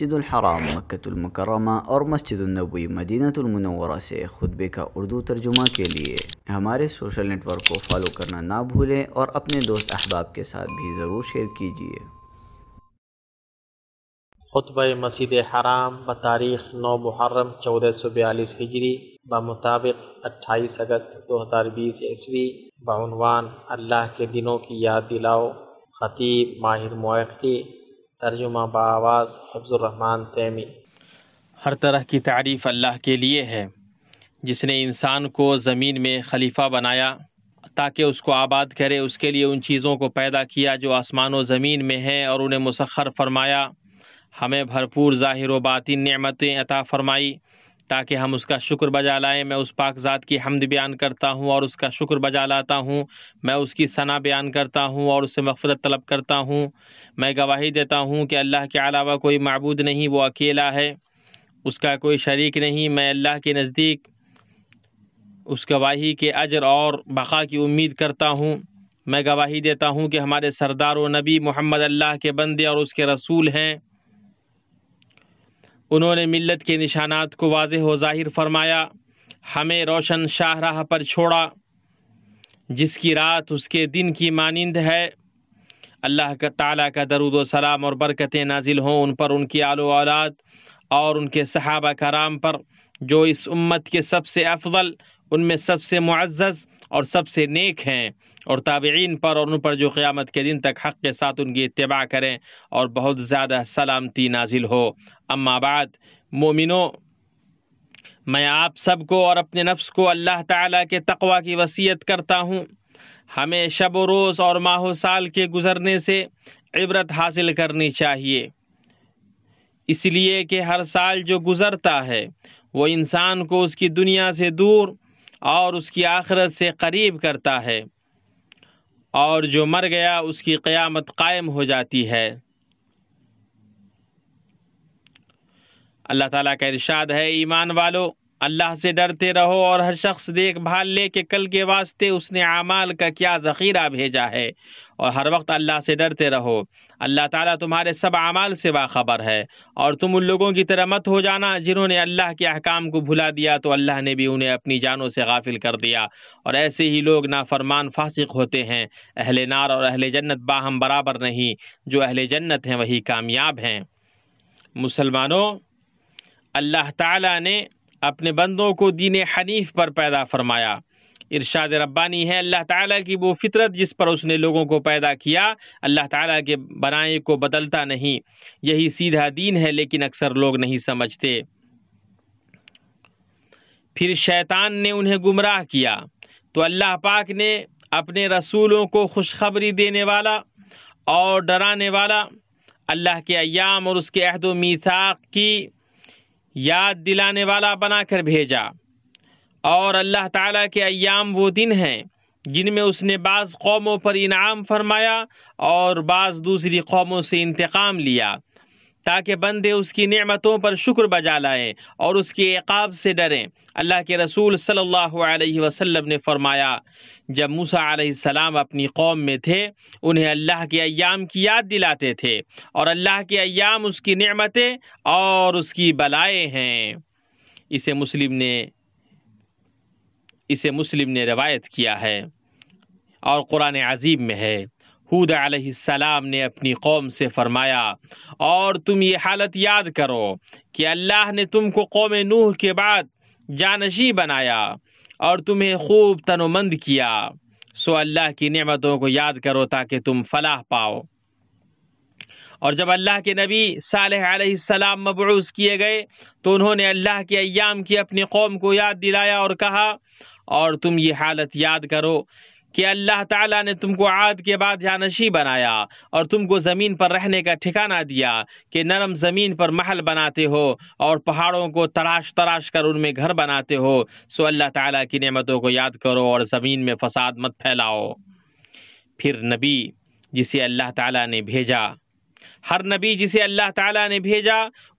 मस्जिद हराम मक्तुलमकरमा और मस्जिद नबी मदीनतुलमनवरा से खुतबे का उर्दू तर्जुमा के लिए हमारे सोशल नेटवर्क को फॉलो करना ना भूलें और अपने दोस्त अहबाब के साथ भी ज़रूर शेयर कीजिए खुतब मस्जिद हराम ब तारीख नौ मुहर्रम चौदह सौ बयालीस हिजरी बमुताबिक अट्ठाईस अगस्त दो हज़ार बीस ईस्वी बनवान अल्लाह के दिनों की याद दिलाओ खतीब माहिर मोयक्की तर्जुमा बावाज़ हफ्ज़ुलरहमान तैमी हर तरह की तारीफ़ अल्लाह के लिए है जिसने इंसान को ज़मीन में खलीफा बनाया ताकि उसको आबाद करे उसके लिए उन चीज़ों को पैदा किया जो आसमान व ज़मीन में हैं और उन्हें मुसखर फरमाया हमें भरपूर ज़ाहिर व बातिन नमतें अता फरमाई ताकि हम उसका शुक्र बजा लाएं मैं उस पाक ज़ात की हमद बयान करता हूँ और उसका शुक्र बजा लाता हूँ मैं उसकी सना बयान करता हूँ और उससे मफ़रत तलब करता हूँ मैं गवाही देता हूँ कि अल्लाह के अलावा कोई मबूद नहीं वो अकेला है उसका कोई शरीक नहीं मैं अल्लाह के नज़दीक उस गवाही के अजर और बका की उम्मीद करता हूँ मैं गवाही देता हूँ कि हमारे सरदार व नबी मोहम्मद अल्लाह के बंदे और उसके रसूल हैं उन्होंने मिलत के निशानात को वाज व ज़ाहिर फरमाया हमें रोशन शाहराह पर छोड़ा जिसकी रात उसके दिन की मानंद है अल्लाह का ताला का दरुद सलाम और बरकतें नाजिल हों उन पर उनकी आलो औलाद और उनके सहाबा कराम पर जो इस उम्मत के सबसे अफजल उनमें सबसे मुआज़ और सबसे नेक हैं और ताबीन पर और उन पर जो क़्यामत के दिन तक हक़ के साथ उनकी इतबा करें और बहुत ज़्यादा सलामती नाजिल हो अम्माबाद मोमिनों मैं आप सबको और अपने नफ्स को अल्लाह ताला के तकवा की वसीयत करता हूँ हमें शब रोज़ और माह साल के गुज़रने से इबरत हासिल करनी चाहिए इसलिए कि हर साल जो गुज़रता है वो इंसान को उसकी दुनिया से दूर और उसकी आखरत से करीब करता है और जो मर गया उसकी क़यामत कायम हो जाती है अल्लाह ताला का इरशाद है ईमान वालों अल्लाह से डरते रहो और हर शख्स देखभाल ले कि कल के वास्ते उसने आमाल का क्या ज़ख़ीरा भेजा है और हर वक्त अल्लाह से डरते रहो अल्लाह ताला तुम्हारे सब आमाल से बाखबर है और तुम उन लोगों की तरह मत हो जाना जिन्होंने अल्लाह के अहकाम को भुला दिया तो अल्लाह ने भी उन्हें अपनी जानों से गाफिल कर दिया और ऐसे ही लोग नाफरमान फासिक होते हैं अहल नार और अहल जन्नत बाहम बराबर नहीं जो अहल जन्नत हैं वही कामयाब हैं मुसलमानों अल्लाह ताला ने अपने बंदों को दीन हनीफ पर पैदा फरमाया इरशाद रब्बानी है अल्लाह ताला की वो फितरत जिस पर उसने लोगों को पैदा किया अल्लाह ताला के बनाए को बदलता नहीं यही सीधा दीन है लेकिन अक्सर लोग नहीं समझते फिर शैतान ने उन्हें गुमराह किया तो अल्लाह पाक ने अपने रसूलों को खुशखबरी देने वाला और डराने वाला अल्लाह के अयाम और उसके अहद मीसाक की याद दिलाने वाला बनाकर भेजा और अल्लाह ताला के अयाम वो दिन हैं जिनमें उसने बाज़ कौमों पर इनाम फरमाया और बाज़ दूसरी कौमों से इंतकाम लिया ताकि बंदे उसकी नेमतों पर शुक्र बजा लाए और उसके एकाब से डरें अल्लाह के रसूल सल्लल्लाहु अलैहि वसल्लम ने फरमाया जब मूसा सलाम अपनी कौम में थे उन्हें अल्लाह के अय्याम की याद दिलाते थे और अल्लाह के अय्याम उसकी नेमतें और उसकी बलाएँ हैं इसे मुस्लिम ने इसे मुस्लिम ने रवायत किया है और क़ुरान अजीब में है हूद सलाम ने अपनी कौम से फरमाया और तुम ये हालत याद करो कि अल्लाह ने तुमको कौम नूह के बाद जानशी बनाया और तुम्हें खूब तनोमंद किया सो अल्लाह की नेमतों को याद करो ताकि तुम फलाह पाओ और जब अल्लाह के नबी सलाम मबरूस किए गए तो उन्होंने अल्लाह के अयाम की अपनी कौम को याद दिलाया और कहा और तुम ये हालत याद करो कि अल्लाह ताला ने तुमको आद के बाद जानशी बनाया और तुमको ज़मीन पर रहने का ठिकाना दिया कि नरम ज़मीन पर महल बनाते हो और पहाड़ों को तराश तराश कर उनमें घर बनाते हो सो अल्लाह ताला की नेमतों को याद करो और ज़मीन में फसाद मत फैलाओ फिर नबी जिसे अल्लाह ताला ने भेजा हर नबी जिसे अल्लाह ताला ने भेजा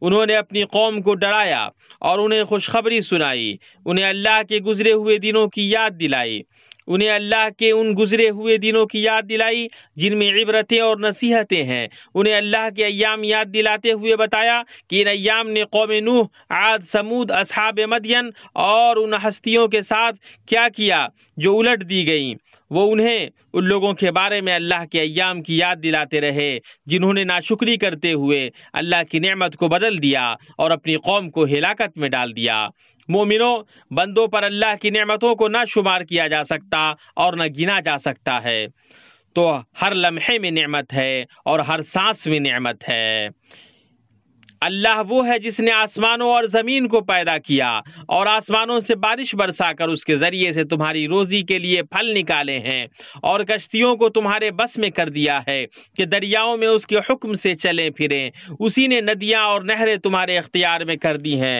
उन्होंने अपनी कौम को डराया और उन्हें खुशखबरी सुनाई उन्हें अल्लाह के गुजरे हुए दिनों की याद दिलाई उन्हें अल्लाह के उन गुजरे हुए दिनों की याद दिलाई जिनमें इबरतें और नसीहतें हैं उन्हें अल्लाह के अयाम याद दिलाते हुए बताया कि इन अयाम ने कौम नूह आद समूद असहाब मदियन और उन हस्तियों के साथ क्या किया जो उलट दी गईं वो उन्हें उन लोगों के बारे में अल्लाह के अयाम की याद दिलाते रहे जिन्होंने नाशुक्री करते हुए अल्लाह की नेमत को बदल दिया और अपनी कौम को हिलाकत में डाल दिया मोमिनों बंदों पर अल्लाह की नेमतों को ना शुमार किया जा सकता और न गिना जा सकता है तो हर लम्हे में नेमत है और हर सांस में नेमत है अल्लाह वो है जिसने आसमानों और ज़मीन को पैदा किया और आसमानों से बारिश बरसाकर उसके ज़रिए से तुम्हारी रोज़ी के लिए फल निकाले हैं और कश्तियों को तुम्हारे बस में कर दिया है कि दरियाओं में उसके हुक्म से चलें फिरें उसी ने नदियां और नहरें तुम्हारे अख्तियार में कर दी हैं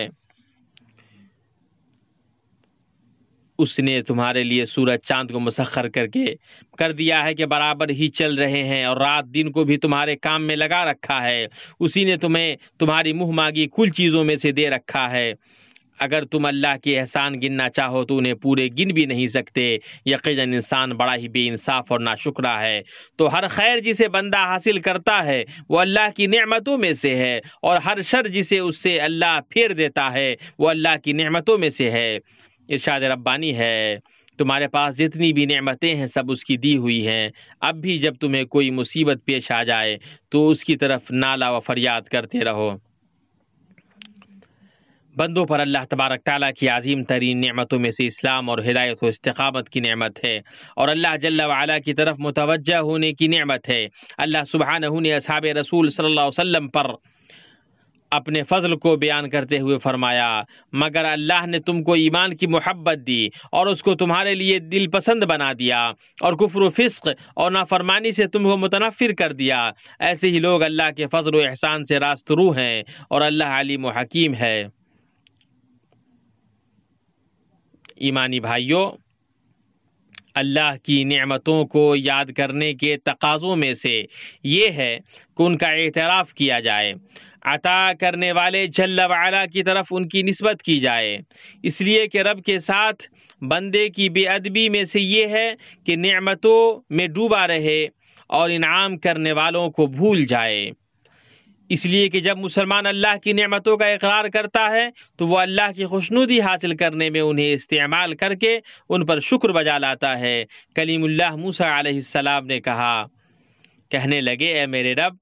उसने तुम्हारे लिए सूरज चांद को मसखर करके कर दिया है कि बराबर ही चल रहे हैं और रात दिन को भी तुम्हारे काम में लगा रखा है उसी ने तुम्हें तुम्हारी मुँह मांगी कुल चीज़ों में से दे रखा है अगर तुम अल्लाह के एहसान गिनना चाहो तो उन्हें पूरे गिन भी नहीं सकते यकीन इंसान बड़ा ही बेइंसाफ और नाशुकरा है तो हर खैर जिसे बंदा हासिल करता है वो अल्लाह की नेमतों में से है और हर शर जिसे उससे अल्लाह फेर देता है वो अल्लाह की नेमतों में से है इर्शाद रब्बानी है तुम्हारे पास जितनी भी नेमतें हैं सब उसकी दी हुई हैं अब भी जब तुम्हें कोई मुसीबत पेश आ जाए तो उसकी तरफ नाला व फरियाद करते रहो बंदों पर अल्लाह तबारक ताली की अजीम तरीन नमतों में से इस्लाम और हिदायत व इस्तकामत की नमत है और अल्लाह जल्ला की तरफ मुतवजह होने की नमत है अल्लाह सुबहान ने असहाब रसूल सल्ला वसम पर अपने फजल को बयान करते हुए फरमाया मगर अल्लाह ने तुमको ईमान की मोहब्बत दी और उसको तुम्हारे लिए दिल पसंद बना दिया और कुफर फिस्क और नाफरमानी से तुमको मुतनफिर कर दिया ऐसे ही लोग अल्लाह के फजल एहसान से रास्तरू हैं और अल्लाह आलिम हकीम है ईमानी भाइयों अल्लाह की नमतों को याद करने के तकाज़ों में से ये है कि उनका एतराफ़ किया जाए अता करने वाले जल्ल की तरफ उनकी नस्बत की जाए इसलिए कि रब के साथ बंदे की बेअदबी में से ये है कि नमतों में डूबा रहे और इनाम करने वालों को भूल जाए इसलिए कि जब मुसलमान अल्लाह की नमतों का इकरार करता है तो वह अल्लाह की खुशनुदी हासिल करने में उन्हें इस्तेमाल करके उन पर शुक्र बजा लाता है कलीमुल्ला मूसा सलाम ने कहा कहने लगे ए मेरे रब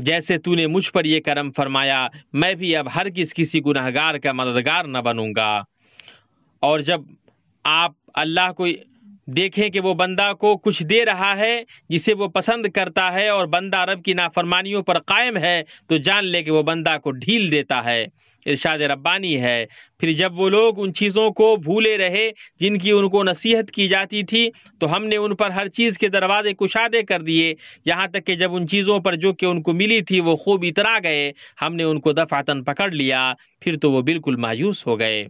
जैसे तूने मुझ पर यह कर्म फरमाया मैं भी अब हर किस किसी गुनाहगार का मददगार न बनूंगा और जब आप अल्लाह को देखें कि वो बंदा को कुछ दे रहा है जिसे वो पसंद करता है और बंदा रब की नाफरमानियों पर कायम है तो जान ले कि वो बंदा को ढील देता है इरशाद रब्बानी है फिर जब वो लोग उन चीज़ों को भूले रहे जिनकी उनको नसीहत की जाती थी तो हमने उन पर हर चीज़ के दरवाजे कुशादे कर दिए यहाँ तक कि जब उन चीज़ों पर जो कि उनको मिली थी वो खूब इतरा गए हमने उनको दफातन पकड़ लिया फिर तो वो बिल्कुल मायूस हो गए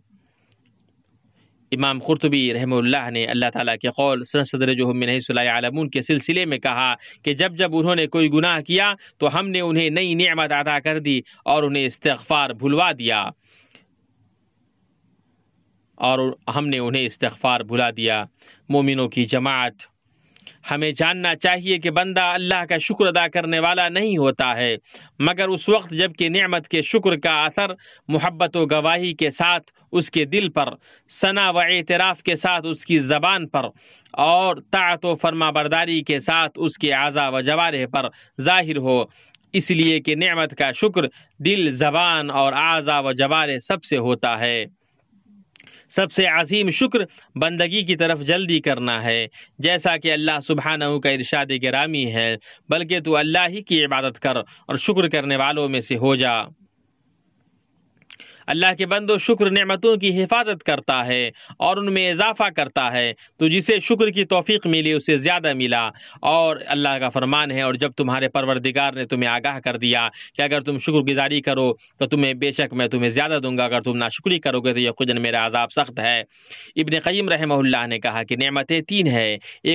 इमाम खुरतबी रहमुल्लाह ने अल्लाह ताला के कौल सदर जो हम सलामून के सिलसिले में कहा कि जब जब उन्होंने कोई गुनाह किया तो हमने उन्हें नई नेमत अदा कर दी और उन्हें इस्तफ़ार भुलवा दिया और हमने उन्हें इस्तफ़ार भुला दिया मोमिनों की जमात हमें जानना चाहिए कि बंदा अल्लाह का शुक्र अदा करने वाला नहीं होता है मगर उस वक्त जबकि नमत नेमत के शुक्र का असर मोहब्बत व गवाही के साथ उसके दिल पर सना व एतराफ़ के साथ उसकी ज़बान पर और तात व बरदारी के साथ उसके आज़ा व जवारे पर जाहिर हो इसलिए कि नेमत का शुक्र दिल जबान और आज़ा व जवारे सबसे होता है सबसे अजीम शुक्र बंदगी की तरफ जल्दी करना है जैसा कि अल्लाह सुबहाना का इरशाद गिरामी है बल्कि तू अल्लाह ही की इबादत कर और शुक्र करने वालों में से हो जा अल्लाह के बंदो शुक्र नेमतों की हिफाजत करता है और उनमें इजाफा करता है तो जिसे शुक्र की तोफ़ी मिली उसे ज़्यादा मिला और अल्लाह का फरमान है और जब तुम्हारे परवरदिगार ने तुम्हें आगाह कर दिया कि अगर तुम शुक्रगुजारी करो तो तुम्हें बेशक मैं तुम्हें ज़्यादा दूंगा अगर तुम नाशुक्री करोगे तो यकूदन मेरा आज़ाब सख्त है इबन क़ीम रहमल्ला ने कहा कि नमतें तीन है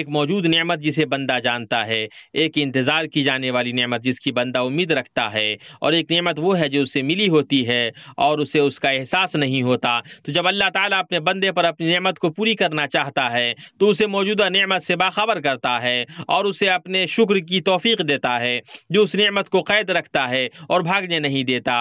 एक मौजूद नमत जिसे बंदा जानता है एक इंतज़ार की जाने वाली नमत जिसकी बंदा उम्मीद रखता है और एक नमत वो है जो उसे मिली होती है और उसे उसे उसका एहसास नहीं होता तो जब अल्लाह ताला अपने बंदे पर अपनी नेमत को पूरी करना चाहता है तो उसे मौजूदा नेमत से बाखबर करता है और उसे अपने शुक्र की तोफीक देता है जो उस नेमत को कैद रखता है और भागने नहीं देता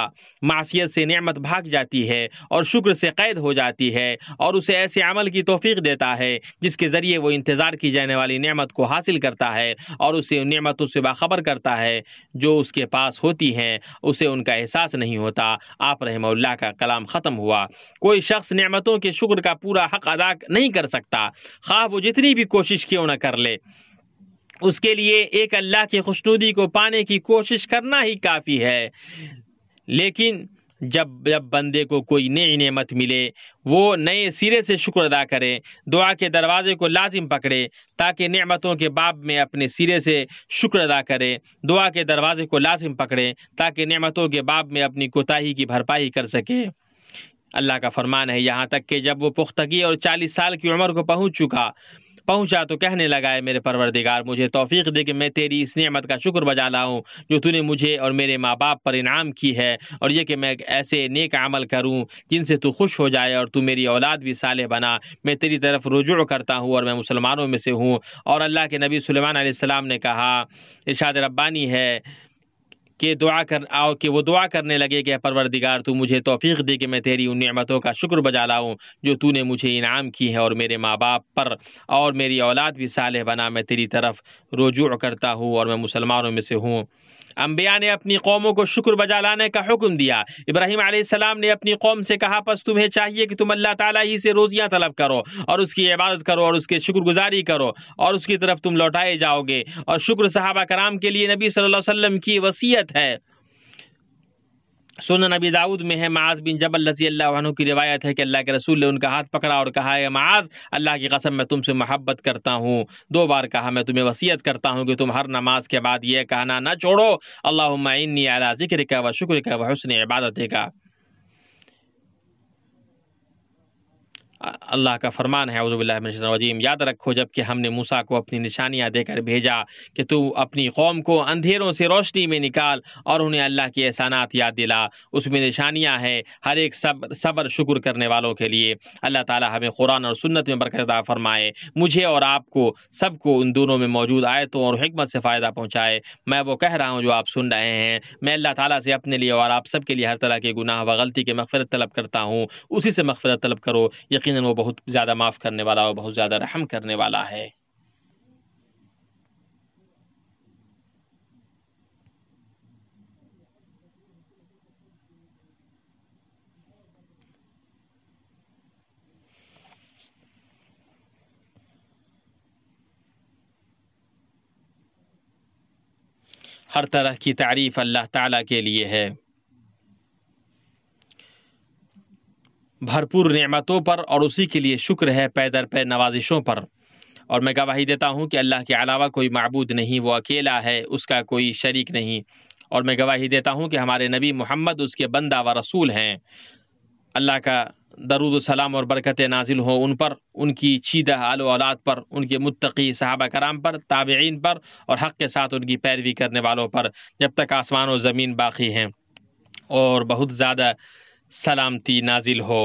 मासीत से नेमत भाग जाती है और शुक्र से कैद हो जाती है और उसे ऐसे अमल की तोफीक देता है जिसके ज़रिए वो इंतज़ार की जाने वाली नेमत को हासिल करता है और उसे नेमतों से बाखबर करता है जो उसके पास होती हैं उसे उनका एहसास नहीं होता आप रहमल्ला का का कलाम ख़त्म हुआ कोई शख्स नियामतों के शुक्र का पूरा हक अदा नहीं कर सकता खा वो जितनी भी कोशिश क्यों ना कर ले उसके लिए एक अल्लाह की खुशनुदी को पाने की कोशिश करना ही काफ़ी है लेकिन जब जब बंदे को कोई नई नेमत मिले वो नए सिरे से शुक्र अदा करे दुआ के दरवाजे को लाजिम पकड़े ताकि नेमतों के बाब में अपने सिरे से शुक्र अदा करे दुआ के दरवाजे को लाजिम पकड़े ताकि नेमतों के बाब में अपनी कोताही की भरपाई कर सके अल्लाह का फरमान है यहाँ तक कि जब वो पुख्तगी और चालीस साल की उम्र को पहुँच चुका पहुंचा तो कहने लगा है मेरे परवरदिगार मुझे तोफीक दे कि मैं तेरी इस नियमत का शुक्र बजा लाऊं जो तूने मुझे और मेरे माँ बाप पर इनाम की है और यह कि मैं ऐसे नेक अमल करूं जिनसे तू खुश हो जाए और तू मेरी औलाद भी साले बना मैं तेरी तरफ रुजू करता हूँ और मैं मुसलमानों में से हूँ और अल्लाह के नबी सलमान आसमाम ने कहा इर्शाद रब्बानी है कि दुआ कर आओ कि वो दुआ करने लगे कि परवरदिगार तू मुझे तोफ़ी दे कि मैं तेरी उन नमतों का शुक्र बजा लाऊँ जो तूने मुझे इनाम की है और मेरे माँ बाप पर और मेरी औलाद भी साल बना मैं तेरी तरफ रुजू करता हूँ और मैं मुसलमानों में से हूँ अम्बिया ने अपनी कौमों को शुक्र बजा लाने का हुक्म दिया इब्राहिम आसमाम ने अपनी कौम से कहा बस तुम्हें चाहिए कि तुम अल्लाह ताला ही से रोज़ियाँ तलब करो और उसकी इबादत करो और उसके शुक्रगुजारी करो और उसकी तरफ तुम लौटाए जाओगे और शुक्र साहबा कराम के लिए नबी सल अलैहि की वसीयत रिवायत है सुन नबी दाऊद में है माज बिन जबल रजी अल्लाह की रिवायत है कि अल्लाह के रसूल ने उनका हाथ पकड़ा और कहा है माज अल्लाह की कसम मैं तुमसे मोहब्बत करता हूँ दो बार कहा मैं तुम्हें वसीयत करता हूँ कि तुम हर नमाज के बाद यह कहना ना छोड़ो अल्लाह इन्नी अला जिक्र का व शुक्र का व हसन इबादत का अल्लाह का फरमान है अवज़बिल्लाजीम याद रखो जबकि हमने मूसा को अपनी निशानियाँ देकर भेजा कि तू अपनी कौम को अंधेरों से रोशनी में निकाल और उन्हें अल्लाह की एहसानात याद दिला उसमें निशानियाँ हैं हर एक सब्र सब्र शुक्र करने वालों के लिए अल्लाह ताली हमें कुरान और सुन्नत में बरकरदा फरमाए मुझे और आपको सबको उन दोनों में मौजूद आयतों और हमत से फ़ायदा पहुँचाए मैं वो कह रहा हूँ जो आप सुन रहे हैं मैं अल्लाह ताली से अपने लिए और आप सबके लिए हर तरह के गुनाह व गलती के मफफरत तलब करता हूँ उसी से मफफरत तलब करो यकीन वो बहुत ज़्यादा माफ़ करने वाला और बहुत ज़्यादा रहम करने वाला है हर तरह की तारीफ़ अल्लाह ताला के लिए है भरपूर नेमतों पर और उसी के लिए शुक्र है पैदर पे नवाजिशों पर और मैं गवाही देता हूँ कि अल्लाह के अलावा कोई मबूद नहीं वो अकेला है उसका कोई शरीक नहीं और मैं गवाही देता हूँ कि हमारे नबी मोहम्मद उसके बंदा व रसूल हैं अल्लाह का दरुद सलाम और बरकत नाजिल हो उन पर उनकी चीदा आलो औलाद पर उनके मुतकी सहाबा कराम पर ताबेन पर और हक़ के साथ उनकी पैरवी करने वालों पर जब तक आसमान और ज़मीन बाकी हैं और बहुत ज़्यादा सलामती नाजिल हो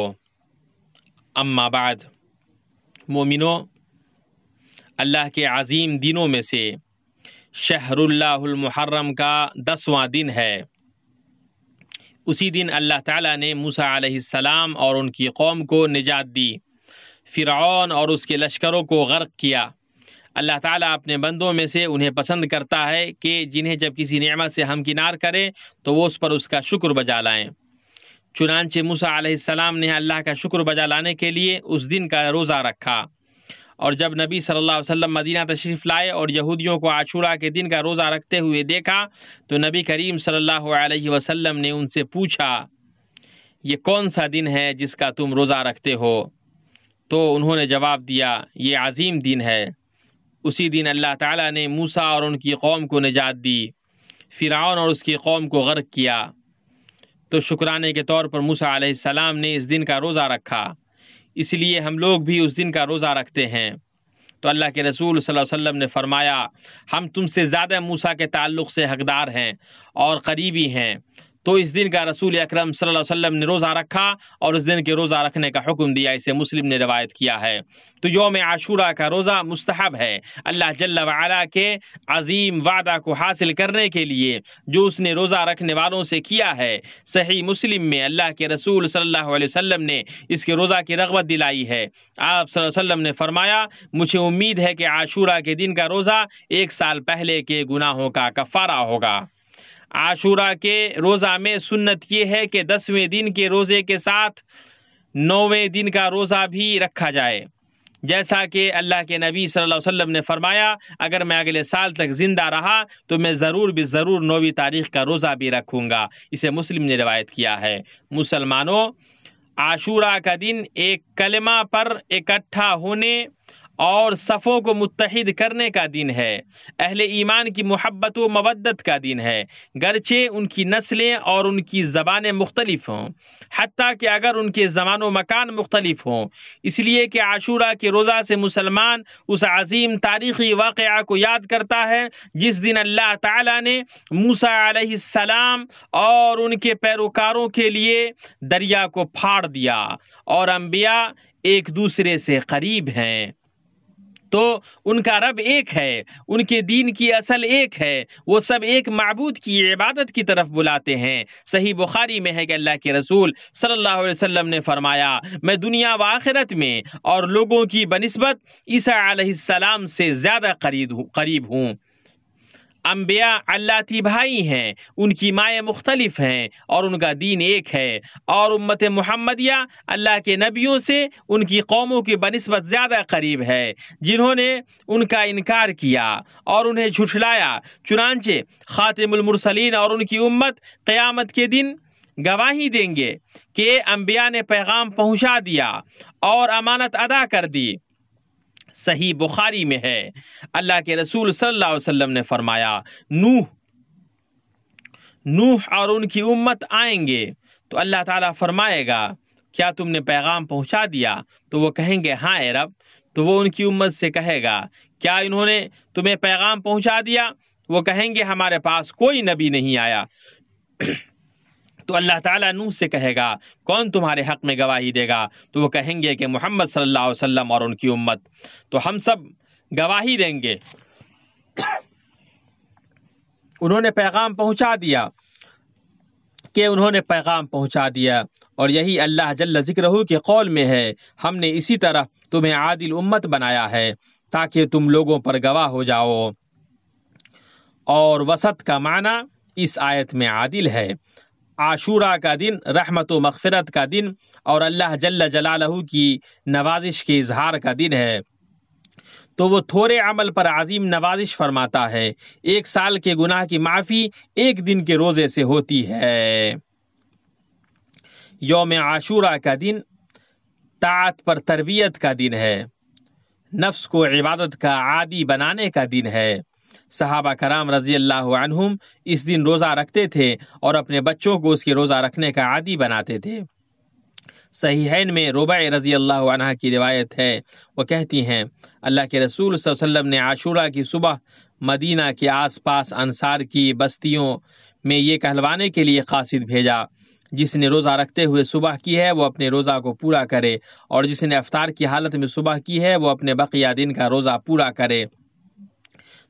अम्मा बाद मोमिनों अल्लाह के अजीम दिनों में से शहरुल्लाहमहर्रम का दसवां दिन है उसी दिन अल्लाह ताला ने मूसा सलाम और उनकी कौम को निजात दी फ़िरौन और उसके लश्करों को गर्क किया अल्लाह ताला अपने बंदों में से उन्हें पसंद करता है कि जिन्हें जब किसी नेमत से हम किनार करें तो वो उस पर उसका शुक्र बजा लाएँ चुनानचे मूसा आसमाम ने अल्लाह का शुक्र बजा लाने के लिए उस दिन का रोज़ा रखा और जब नबी सल्लल्लाहु अलैहि वसल्लम मदीना तशरीफ़ लाए और यहूदियों को आशूरा के दिन का रोज़ा रखते हुए देखा तो नबी करीम सल्लल्लाहु अलैहि वसल्लम ने उनसे पूछा ये कौन सा दिन है जिसका तुम रोज़ा रखते हो तो उन्होंने जवाब दिया ये अजीम दिन है उसी दिन अल्लाह ताला ने मूसा और उनकी कौम को निजात दी फ़िरौन और उसकी कौम को गर्क किया तो शुक्राने के तौर पर मूसा आसमाम ने इस दिन का रोज़ा रखा इसलिए हम लोग भी उस दिन का रोज़ा रखते हैं तो अल्लाह के रसूल वसल्लम ने फरमाया हम तुमसे ज़्यादा मूसा के ताल्लुक़ से हकदार हैं और करीबी हैं तो इस दिन का रसूल अक्रम वसल्लम ने रोज़ा रखा और इस दिन के रोज़ा रखने का हुक्म दिया इसे मुस्लिम ने रवायत किया है तो योम आशूरा का रोज़ा मुस्तहब है अल्लाह जल्ला वाला के अजीम वादा को हासिल करने के लिए जो उसने रोज़ा रखने वालों से किया है सही मुस्लिम में अल्लाह के रसूल सल्लल्लाहु अलैहि ने इसके रोज़ा की रगबत दिलाई है आप सल्लम ने फरमाया मुझे उम्मीद है कि आशूरा के दिन का रोज़ा एक साल पहले के गुनाहों का कफ़ारा होगा आशूरा के रोज़ा में सुन्नत ये है कि दसवें दिन के रोज़े के साथ नौवें दिन का रोज़ा भी रखा जाए जैसा कि अल्लाह के नबी सल्लल्लाहु अलैहि वसल्लम ने फरमाया अगर मैं अगले साल तक ज़िंदा रहा तो मैं ज़रूर भी ज़रूर नौवीं तारीख का रोज़ा भी रखूँगा इसे मुस्लिम ने रवायत किया है मुसलमानों आशूरा का दिन एक कलमा पर इकट्ठा होने और सफ़ों को मुतहद करने का दिन है अहल ईमान की मोहब्बत व मवदत का दिन है गरचे उनकी नस्लें और उनकी ज़बानें मुख्तलिफ हों हती कि अगर उनके ज़मान व मकान मुख्तलिफ हों इसलिए कि आशूरा के रोज़ा से मुसलमान उस अजीम तारीख़ी वाक़ को याद करता है जिस दिन अल्लाह ताला ने मूसा और उनके पैरोकारों के लिए दरिया को फाड़ दिया और अम्बिया एक दूसरे से करीब हैं तो उनका रब एक है उनके दीन की असल एक है वो सब एक मबूद की इबादत की तरफ बुलाते हैं सही बुखारी में है कि अल्लाह के रसूल सल्लल्लाहु अलैहि वसल्लम ने फरमाया मैं दुनिया व आखिरत में और लोगों की बनस्बत ईसा सलाम से ज़्यादा करीब हूँ अम्बिया अल्लाती भाई हैं उनकी माएँ मुख्तलिफ हैं और उनका दीन एक है और उम्मत मुहम्मदिया अल्लाह के नबियों से उनकी कौमों की बनस्बत ज़्यादा करीब है जिन्होंने उनका इनकार किया और उन्हें झुठलाया चुनानचे खातिमसलिन और उनकी उम्मत क़यामत के दिन गवाही देंगे कि अम्बिया ने पैगाम पहुँचा दिया और अमानत अदा कर दी सही बुखारी में है अल्लाह के रसूल सल्लल्लाहु अलैहि वसल्लम ने फरमाया नूह नूह और उनकी उम्मत आएंगे तो अल्लाह ताला फरमाएगा क्या तुमने पैगाम पहुंचा दिया तो वो कहेंगे हाँ ए रब तो वो उनकी उम्मत से कहेगा क्या इन्होंने तुम्हें पैगाम पहुंचा दिया वो कहेंगे हमारे पास कोई नबी नहीं आया तो अल्लाह ताला नूह से कहेगा कौन तुम्हारे हक में गवाही देगा तो वो कहेंगे कि मोहम्मद सल्लल्लाहु अलैहि वसल्लम और उनकी उम्मत तो हम सब गवाही देंगे उन्होंने पैगाम पहुंचा दिया कि उन्होंने पैगाम पहुंचा दिया और यही अल्लाह जल्ल जिक्रहू के कौल में है हमने इसी तरह तुम्हें आदिल उम्मत बनाया है ताकि तुम लोगों पर गवाह हो जाओ और वसत का माना इस आयत में आदिल है आशूरा का दिन रहमत व मगफरत का दिन और अल्लाह जल जलालहू की नवाजिश के इजहार का दिन है तो वो थोड़े अमल पर आज़ीम नवाजिश फरमाता है एक साल के गुनाह की माफ़ी एक दिन के रोज़े से होती है योम आशूरा का दिन तात पर तरबियत का दिन है नफ्स को इबादत का आदि बनाने का दिन है सहाबा कराम रजी अल्लाह इस दिन रोज़ा रखते थे और अपने बच्चों को उसके रोज़ा रखने का आदि बनाते थे सहीहन में रोबा रजी अल्लाह की रिवायत है वो कहती हैं अल्लाह के रसूल वसल्लम ने आशूरा की सुबह मदीना के आसपास अंसार की बस्तियों में ये कहलवाने के लिए कासिद भेजा जिसने रोज़ा रखते हुए सुबह की है वो अपने रोज़ा को पूरा करे और जिसने अफ्तार की हालत में सुबह की है वो अपने बकिया दिन का रोज़ा पूरा करे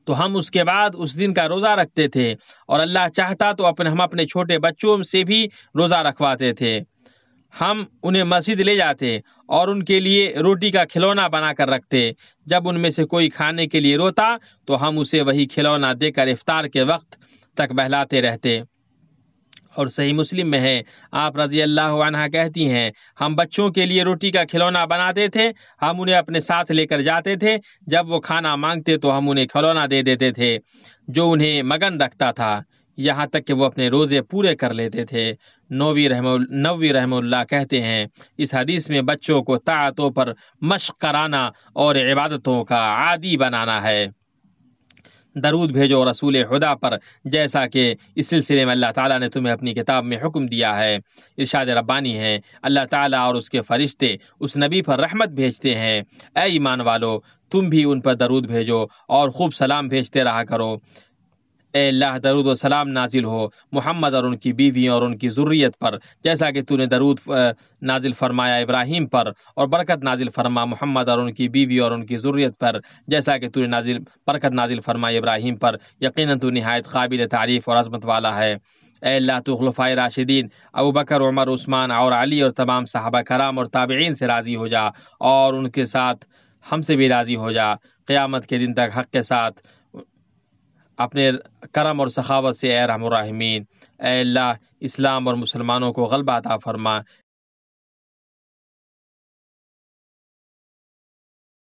तो हम उसके बाद उस दिन का रोज़ा रखते थे और अल्लाह चाहता तो अपने हम अपने छोटे बच्चों से भी रोज़ा रखवाते थे हम उन्हें मस्जिद ले जाते और उनके लिए रोटी का खिलौना बना कर रखते जब उनमें से कोई खाने के लिए रोता तो हम उसे वही खिलौना देकर इफ्तार के वक्त तक बहलाते रहते और सही मुस्लिम में है आप रजी अल्लाह अनहा कहती हैं हम बच्चों के लिए रोटी का खिलौना बनाते थे हम उन्हें अपने साथ लेकर जाते थे जब वो खाना मांगते तो हम उन्हें खिलौना दे देते थे जो उन्हें मगन रखता था यहाँ तक कि वो अपने रोज़े पूरे कर लेते थे नौवी रहम नवी रहमुल्ला कहते हैं इस हदीस में बच्चों को तातों पर मश्क कराना और इबादतों का आदि बनाना है दरूद भेजो रसूल खुदा पर जैसा कि इस सिलसिले में अल्लाह ताला ने तुम्हें अपनी किताब में हुक्म दिया है इरशाद रब्बानी है अल्लाह ताला और उसके फरिश्ते उस नबी पर रहमत भेजते हैं ए ईमान वालो तुम भी उन पर दरूद भेजो और खूब सलाम भेजते रहा करो अल्लाह दरूद सलाम नाजिल हो मोहम्मद और उनकी बीवी और उनकी ज़ुर्रियत पर जैसा कि तूने दरूद नाजिल फरमाया इब्राहिम पर और बरकत नाजिल फरमा मोहम्मद और उनकी बीवी और उनकी ज़ुर्रियत पर जैसा कि तूने नाजिल बरकत नाजिल फरमाई इब्राहिम पर यकीन तो नहायत काबिल तारीफ़ और अजमत वाला है अल्लाह तो खलफाए राशिदीन अबू बकर उमर उस्मान और अली और तमाम साहबा कराम और ताबीन से राज़ी हो जा और उनके साथ हमसे भी राज़ी हो जा क़्यामत के दिन तक हक़ के साथ अपने करम और सखावत से ए रहमीन अल्लाह इस्लाम और मुसलमानों को गलबा अता फरमा